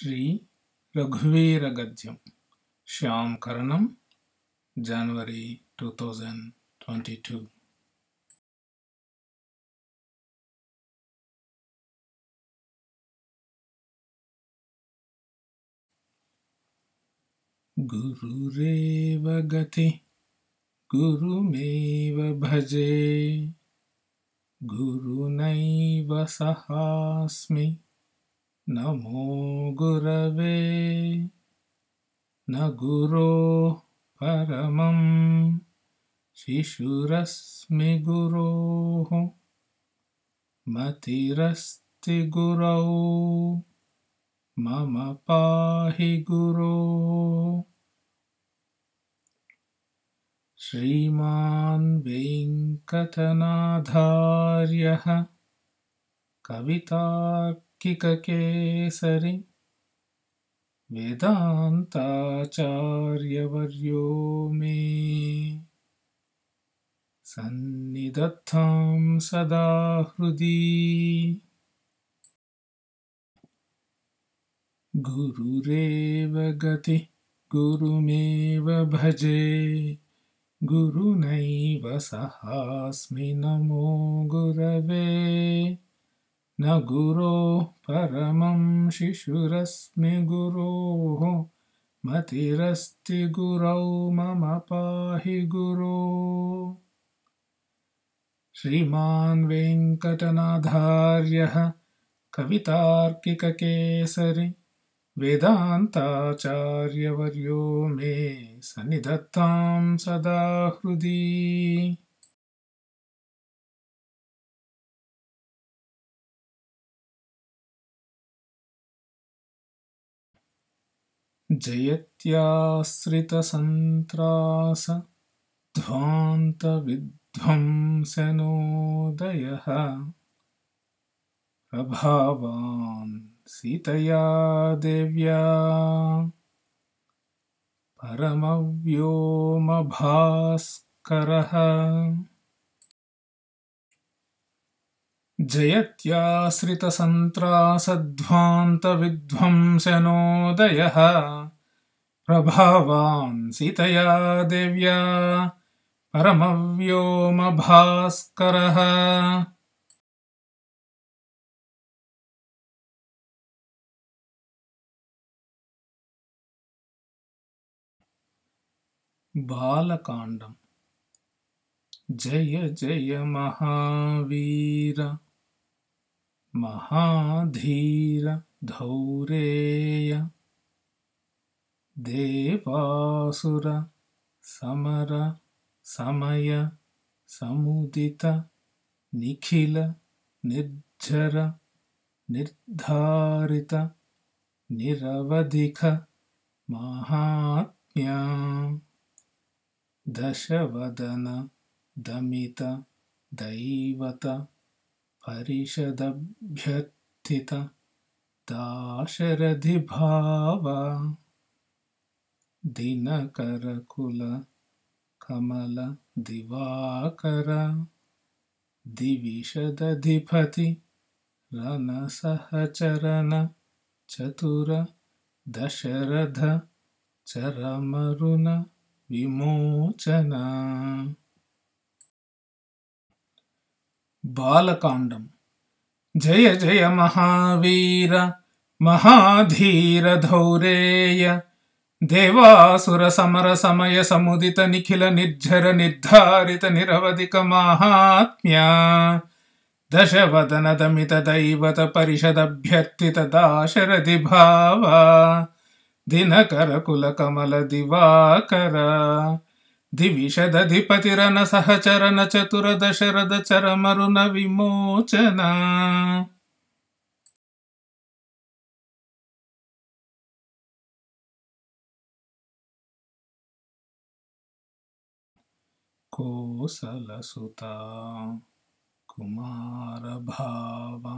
श्री श्रीरघुवेरगद्यं श्यामकरणं January two thousand twenty two गुरुरेव गति गुरुमेव भजे गुरुनैव सहास्मि नमो गुरवे न गुरोः परमं शिशुरस्मि गुरोः मतिरस्तिगुरौ मम पाहि गुरो श्रीमान् वेङ्कथनाधार्यः कविता किककेसरि वेदान्ताचार्यवर्यो मे सन्निदत्थां सदा हृदि गुरुरेव गति गुरुमेव भजे गुरुनैव सहास्मि नमो गुरवे न गुरोः परमं शिशुरस्मि गुरोः गुरौ मम पाहि गुरो श्रीमान्वेङ्कटनाधार्यः कवितार्किककेसरि। वेदान्ताचार्यवर्यो मे सनिधत्तां सदा हृदि ध्वान्तविध्वंसनोदयः प्रभावान् सीतया देव्या परमव्योमभास्करः जयत्याश्रितसन्त्रासध्वान्तविध्वंसनोदयः प्रभावांसीतया देव्या परमव्योमभास्करः बालकाण्डं जय जय महावीर महाधीर धौरेय देवासुर समर समय समुदित निखिल निर्झर निर्धारित निरवधिक माहात्म्या दशवदन दमित दैवत परिषदभ्यर्थित दाशरधि भाव दिनकरकुल कमल दिवाकर दिविशदधिपति रणसहचरण चतुर दशरथ चरमरुण विमोचना बालकाण्डं जय जय महावीर महाधीरधौरेय देवासुरसमरसमय समुदितनिखिल निर्झर निर्धारितनिरवधिकमाहात्म्या दशवदन दमित दैवत परिषदभ्यर्थितशरदि भाव दिनकरकुलकमलदिवाकर दिविशदधिपतिरन सहचरन चरमरुन विमोचना कोसलसुता कुमारभावा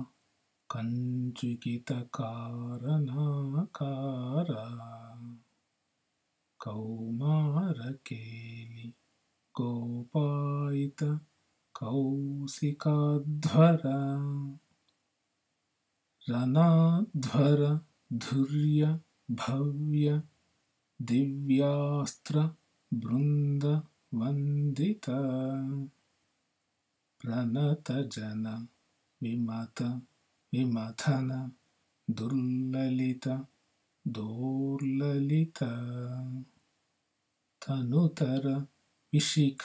कारा। कौमारकेलि गोपायित कौसिकाध्वर रनाध्वर धुर्य भव्य दिव्यास्त्र बृन्द वन्दित प्रनतजन विमत विमथन दुर्ललित दुर्ललित तनुतर विशिख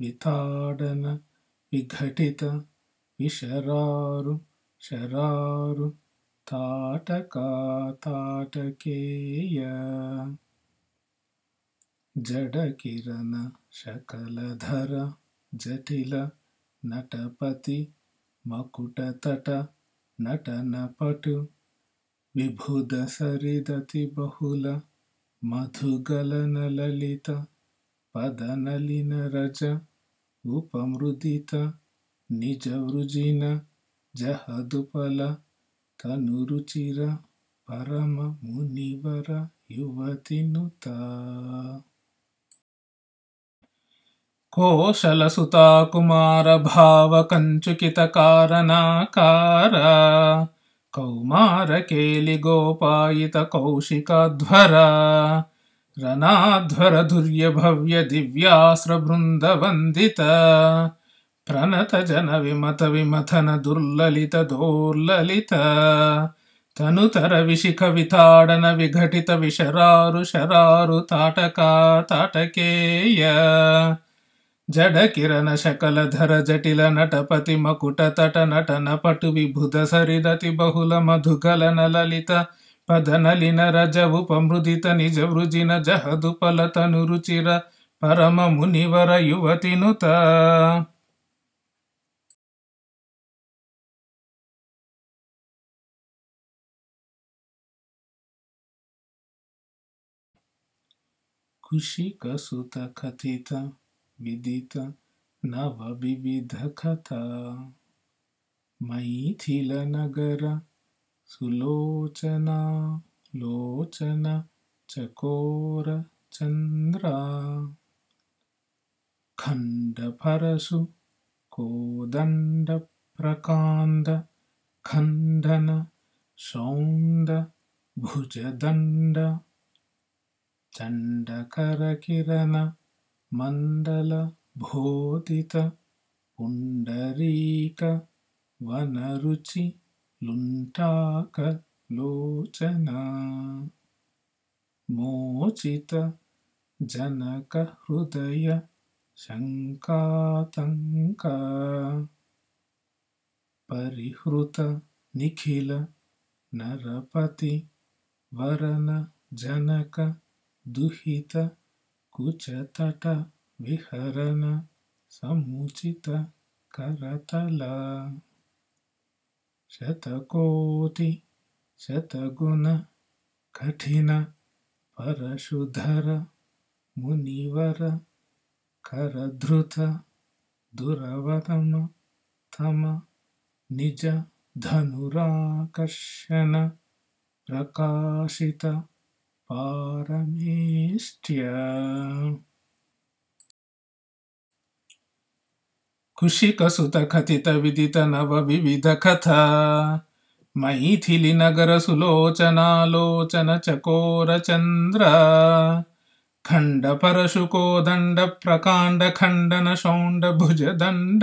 विताडन विघटित ताटका ताटकेय ताटकताटकेय झटकिरण शकलधर जटिल नटपति मकुटतट नटनपटु विभुद बहुल मधुगलनललित पदनलिनरज उपमृदित निजवृजिन जहदुपल तनुरुचिर परममुनिवर युवतिनुता कोशलसुताकुमारभावकञ्चुकितकारनाकार कौमारकेलिगोपायितकौशिकाध्वरा रनाध्वरधुर्यभव्य दिव्यास्त्रबृन्दवन्दित प्रणतजन विमत विमथन दुर्ललित दोर्ललित विघटित विशरारु शरारु ताटका ताटकेय जड किरण शकल धर जटिल नटपति मकुट तट नटन पटु विभुध सरिदति बहुल मधुगलन ललित पद नलिन रज उपमृदित निज वृजिन जहदुपल तनुरुचिर परम मुनिवर युवति नुत खुशी कसुत कथित विदित नवबिविधकथा मैथिलनगर सुलोचना लोचन चकोरचन्द्रा खण्डपरशु कोदण्डप्रकान्द खण्डन सौन्द भुजदण्ड दण्ड चण्डकरकिरण मण्डल पुण्डरीक वनरुचि लुण्टाक लोचना मोचित जनक हृदय परिहृत निखिल नरपति वरन जनक दुहित कुचतट विहरण समुचित करतल शतकोटि शतगुण कठिन परशुधर मुनिवर करधृत दुरवतम तम निज धनुराकर्षण प्रकाशित పారమేష్ట్య కుషికసుత కథిత విదిత నవ వివిధ కథ మైథిలి నగర సులోచనాలోచన చకోర చంద్ర ఖండ పరశుకోదండ ప్రకాండ ఖండన శౌండ భుజ దండ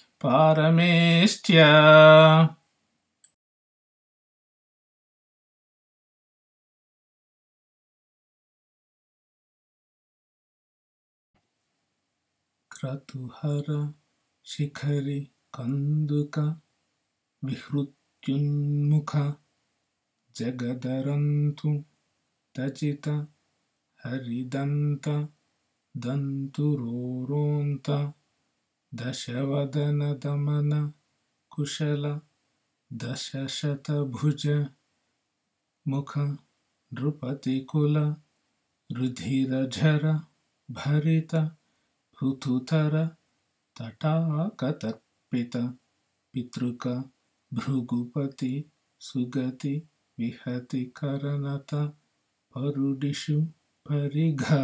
क्रतुहर शिखरी कंदुक विहृत्युन्मुख जगदरंतु तचित हरिदंत दन्तुरोरोन्त दशवदन दमन कुशल दशशतभुज मुख नृपतिकुल हृधिरझर भरित पृथुतर तटाकतर्पित पितृक भृगुपति सुगति विहति करनत परुडिषु परिघा